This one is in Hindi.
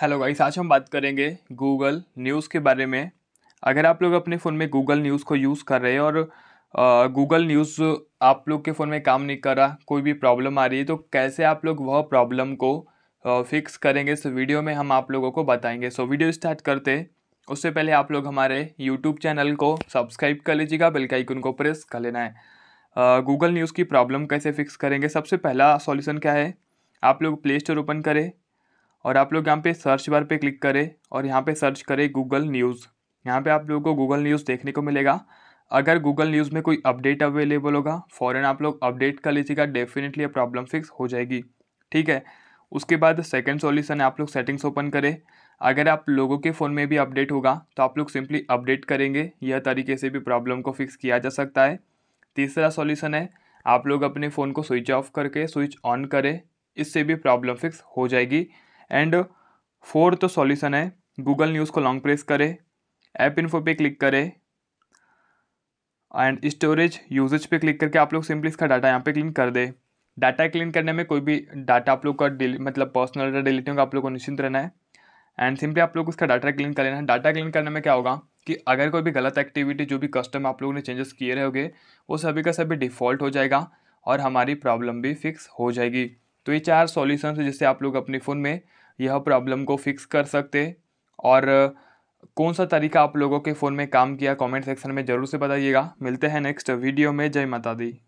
हेलो गाइस आज हम बात करेंगे गूगल न्यूज़ के बारे में अगर आप लोग अपने फ़ोन में गूगल न्यूज़ को यूज़ कर रहे हैं और गूगल न्यूज़ आप लोग के फ़ोन में काम नहीं कर रहा कोई भी प्रॉब्लम आ रही है तो कैसे आप लोग वह प्रॉब्लम को फिक्स करेंगे इस वीडियो में हम आप लोगों को बताएंगे सो वीडियो स्टार्ट करते उससे पहले आप लोग हमारे यूट्यूब चैनल को सब्सक्राइब कर लीजिएगा बेल आइकन को प्रेस कर लेना है गूगल न्यूज़ की प्रॉब्लम कैसे फिक्स करेंगे सबसे पहला सॉल्यूशन क्या है आप लोग प्ले स्टोर ओपन करें और आप लोग यहाँ पे सर्च बार पे क्लिक करें और यहाँ पे सर्च करें गूगल न्यूज़ यहाँ पे आप लोगों को गूगल न्यूज़ देखने को मिलेगा अगर गूगल न्यूज़ में कोई अपडेट अवेलेबल होगा फ़ौरन आप लोग अपडेट कर लीजिएगा डेफिनेटली प्रॉब्लम फिक्स हो जाएगी ठीक है उसके बाद सेकेंड सॉल्यूशन आप लोग सेटिंग्स ओपन करें अगर आप लोगों के फ़ोन में भी अपडेट होगा तो आप लोग सिंपली अपडेट करेंगे यह तरीके से भी प्रॉब्लम को फिक्स किया जा सकता है तीसरा सॉल्यूशन है आप लोग अपने फ़ोन को स्विच ऑफ करके स्विच ऑन करें इससे भी प्रॉब्लम फिक्स हो जाएगी एंड फोर्थ तो सॉल्यूशन है गूगल न्यूज़ को लॉन्ग प्रेस करें ऐप इन्फो पे क्लिक करें एंड स्टोरेज यूजेज पे क्लिक करके आप लोग सिंपली इसका डाटा यहाँ पे क्लीन कर दे डाटा क्लीन करने में कोई भी डाटा आप लोग का मतलब पर्सनल डाटा डिलीट होगा आप लोग को निश्चिंत रहना है एंड सिंपली आप लोग उसका डाटा क्लीन कर लेना है डाटा क्लीन करने में क्या होगा कि अगर कोई भी गलत एक्टिविटी जो भी कस्टम आप लोगों ने चेंजेस किए रहोगे वो सभी का सभी डिफ़ॉल्ट हो जाएगा और हमारी प्रॉब्लम भी फिक्स हो जाएगी तो ये चार सॉल्यूशन है जिससे आप लोग अपने फ़ोन में यह प्रॉब्लम को फिक्स कर सकते और कौन सा तरीका आप लोगों के फ़ोन में काम किया कमेंट सेक्शन में ज़रूर से बताइएगा मिलते हैं नेक्स्ट वीडियो में जय माता दी